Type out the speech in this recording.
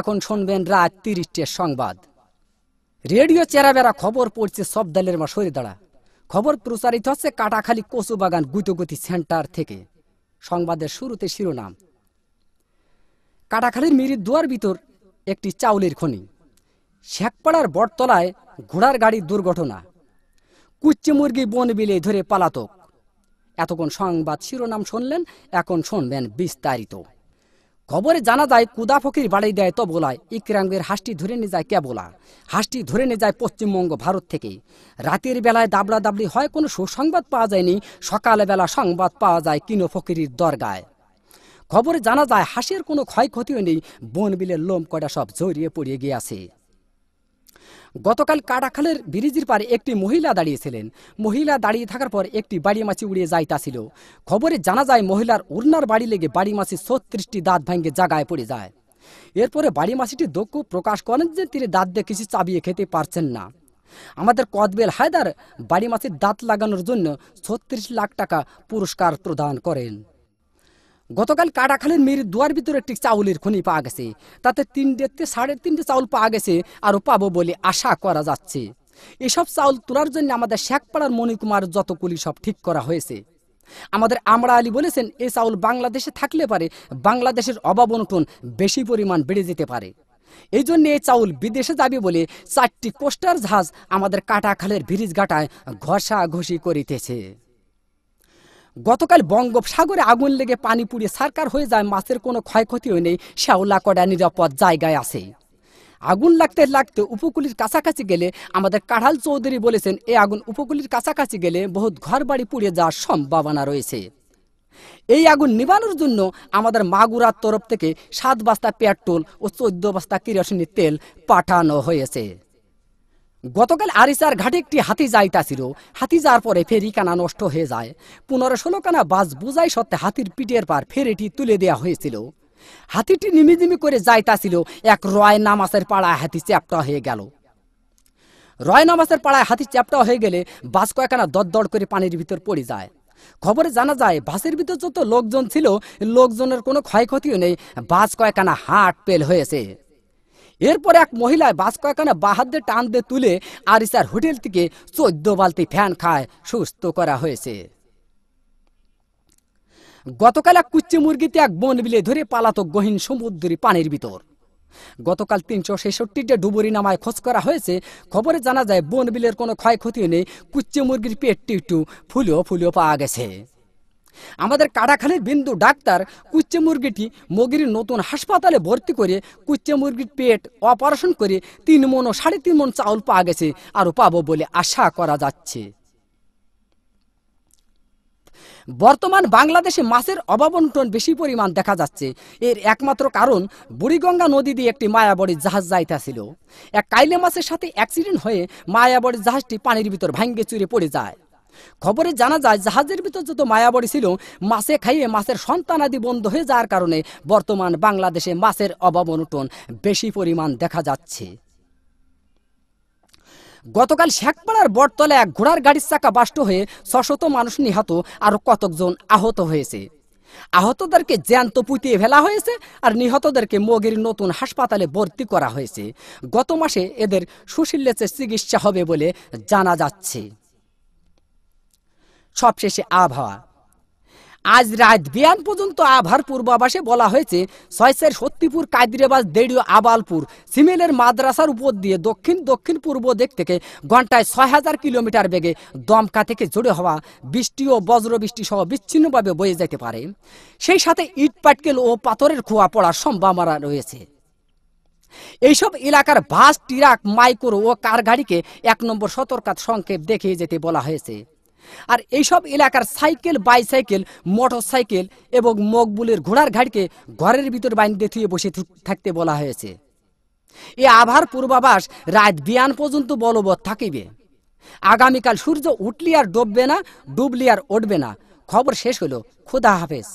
এখন শুনবেন রাত তিরিশটের সংবাদ রেডিও চেরাবেরা খবর পড়ছে সব দলের মা সরে দাঁড়া খবর প্রচারিত হচ্ছে কাটাখালী কচুবাগান গুতগুতি সেন্টার থেকে সংবাদের শুরুতে শিরোনাম কাটাখালীর মিরির দুয়ার ভিতর একটি চাউলের খনি শেখপাড়ার বটতলায় ঘোড়ার গাড়ি দুর্ঘটনা কুচ্চি মুরগি বন বিলে ধরে পালাতক এতক্ষণ সংবাদ শিরোনাম শুনলেন এখন শুনবেন বিস্তারিত খবরে জানা যায় কুদা ফকির বাড়ি দেয় তো বলায় ইকরাঙ্গের হাঁসটি ধরে নিয়ে যায় কেবলা হাঁসটি ধরে নিয়ে যায় পশ্চিমবঙ্গ ভারত থেকে রাতের বেলায় দাবলা দাবলি হয় কোনো সুসংবাদ পাওয়া যায়নি সকালবেলা সংবাদ পাওয়া যায় কিনো ফকিরির দরগায় খবরে জানা যায় হাঁসের কোনো ক্ষয়ক্ষতিও নেই বনবিলের লোম কটা সব জড়িয়ে পড়িয়ে গিয়েছে গতকাল কাটাখালের ব্রিজের পারে একটি মহিলা দাঁড়িয়েছিলেন মহিলা দাঁড়িয়ে থাকার পর একটি বাড়ি মাছি উড়িয়ে যাইতাছিল খবরে জানা যায় মহিলার উড়নার বাড়ি লেগে বাড়ি মাছি ছত্রিশটি দাঁত ভাঙ্গে জাগায় পড়ে যায় এরপরে বাড়ি মাছিটি দক্ষ প্রকাশ করেন যে তিনি দাঁত দিয়ে কিছু চাবিয়ে খেতে পারছেন না আমাদের কদবেল হায়দার বাড়ি মাছির দাঁত লাগানোর জন্য ছত্রিশ লাখ টাকা পুরস্কার প্রদান করেন গতকাল কাটাখালীর মেয়ের দুয়ার ভিতরে একটি চাউলের খনি পাওয়া গেছে তাতে তিন সাড়ে তিনটে চাউল পাওয়া গেছে আরও পাবো বলে আশা করা যাচ্ছে এসব চাউল তোলার জন্য আমাদের শেখপাড়ার মণিকুমার যতগুলি সব ঠিক করা হয়েছে আমাদের আমরা আলী বলেছেন এ চাউল বাংলাদেশে থাকলে পারে বাংলাদেশের অভাব বেশি পরিমাণ বেড়ে যেতে পারে এই জন্য এই চাউল বিদেশে যাবে বলে চারটি কোস্টার জাহাজ আমাদের কাটাখালের ভিরিজ ঘাটায় ঘষাঘষি করিতেছে গতকাল বঙ্গোপসাগরে আগুন লেগে পানি পুড়ে সারকার হয়ে যায় মাছের কোনো ক্ষয়ক্ষতিও নেই শ্যাওলা কডা নিরাপদ জায়গায় আছে আগুন লাগতে লাগতে উপকূলের কাছাকাছি গেলে আমাদের কাঢাল চৌধুরী বলেছেন এ আগুন উপকূলের কাছাকাছি গেলে বহুত ঘর বাড়ি পুড়ে যাওয়ার সম্ভাবনা রয়েছে এই আগুন নিবানোর জন্য আমাদের মাগুরার তরফ থেকে সাত বস্তা পেট্রোল ও চোদ্দ বস্তা কিরোসিনের তেল পাঠানো হয়েছে গতকাল আরিসার ঘাটে একটি হাতি যাইতাছিল হাতি যাওয়ার পরে ফেরি কানা নষ্ট হয়ে যায় পনেরো ষোলো কানা বাস বুঝাই সত্ত্বে হাতির পিঠের পার ফেরিটি তুলে দেওয়া হয়েছিল হাতিটি নিমিদিমি করে যাইতাছিল এক রয় নামাসের পাড়ায় হাতি চ্যাপটা হয়ে গেল রয় নামাসের পাড়ায় হাতি চ্যাপটা হয়ে গেলে বাস কয়েকানা দড়দড় করে পানির ভিতর পড়ে যায় খবরে জানা যায় বাসের ভিতর যত লোকজন ছিল লোকজনের কোনো ক্ষয়ক্ষতিও নেই বাস কয়েকানা হাট পেল হয়েছে এরপর এক মহিলায় বাস কয়েকখানে বাহাদ্দে টান দিয়ে তুলে আরিসার হোটেল থেকে চোদ্দ বালতি ফ্যান খায় সুস্থ করা হয়েছে গতকাল এক কুচ্চি মুরগিতে এক বন বিলে ধরে পালাতক গহীন সমুদ্রের পানির ভিতর গতকাল তিনশো ছেষট্টিটা ডুবুরি নামায় খোঁজ করা হয়েছে খবরে জানা যায় বন বিলের কোনো ক্ষয়ক্ষতি নেই কুচ্চি মুরগির পেটটি একটু ফুলেও ফুলেও পাওয়া গেছে আমাদের কাটাখালির বিন্দু ডাক্তার কুচ্চে মুরগিটি মগির নতুন হাসপাতালে ভর্তি করে কুচ্চে মুরগির পেট অপারেশন করে তিন মন ও সাড়ে তিন মন চাউল পাওয়া গেছে আরও পাব বলে আশা করা যাচ্ছে বর্তমান বাংলাদেশে মাছের অভাবন্টন বেশি পরিমাণ দেখা যাচ্ছে এর একমাত্র কারণ বুড়িগঙ্গা নদী দিয়ে একটি মায়াবড়ির জাহাজ যাইতেছিল এক কাইলে মাছের সাথে অ্যাক্সিডেন্ট হয়ে মায়াবড়ির জাহাজটি পানির ভিতর ভাঙ্গে চুরে পড়ে যায় খবরে জানা যায় জাহাজের ভিতর যত মায়াবড়ি ছিল মাছে খাইয়ে মাছের সন্তানাদি বন্ধ হয়ে যাওয়ার কারণে বর্তমান বাংলাদেশে মাছের অভাব অনুটন বেশি পরিমাণ দেখা যাচ্ছে গতকাল শেখপাড়ার বটতলে এক ঘোড়ার গাড়ির চাকা বাষ্ট হয়ে ছশত মানুষ নিহত আর কতকজন আহত হয়েছে আহতদেরকে জ্যান্ত পুঁতিয়ে ফেলা হয়েছে আর নিহতদেরকে মগের নতুন হাসপাতালে ভর্তি করা হয়েছে গত মাসে এদের সুশীল্যের চিকিৎসা হবে বলে জানা যাচ্ছে সবশেষে আবহাওয়া আজ রাত বিয়ান পর্যন্ত আভার পূর্বাভাসে বলা হয়েছে সয়সের সত্যিপুর কাদিরাবাজ দেড়ীয় আবালপুর সিমেলের মাদ্রাসার উপর দিয়ে দক্ষিণ দক্ষিণ পূর্ব দিক থেকে ঘন্টায় ছয় হাজার কিলোমিটার বেগে দমকা থেকে জোরে হওয়া বৃষ্টি ও বজ্রবৃষ্টি সহ বিচ্ছিন্নভাবে বয়ে যেতে পারে সেই সাথে ইট পাটকেল ও পাথরের খোয়া পড়ার সম্ভাবনা রয়েছে এইসব এলাকার বাস ট্রাক মাইক্রো ও কার গাড়িকে এক নম্বর সতর্কাত সংক্ষেপ দেখিয়ে যেতে বলা হয়েছে আর এইসব এলাকার সাইকেল বাইসাইকেল মোটরসাইকেল এবং মকবুলের ঘোড়ার ঘাটকে ঘরের ভিতর বাইন্দে থুয়ে বসে থাকতে বলা হয়েছে এ আভার পূর্বাভাস রাত বিয়ান পর্যন্ত বলবৎ থাকিবে আগামীকাল সূর্য উঠলি আর ডুববে না ডুবলি আর উঠবে না খবর শেষ হলো খুদা হাফেজ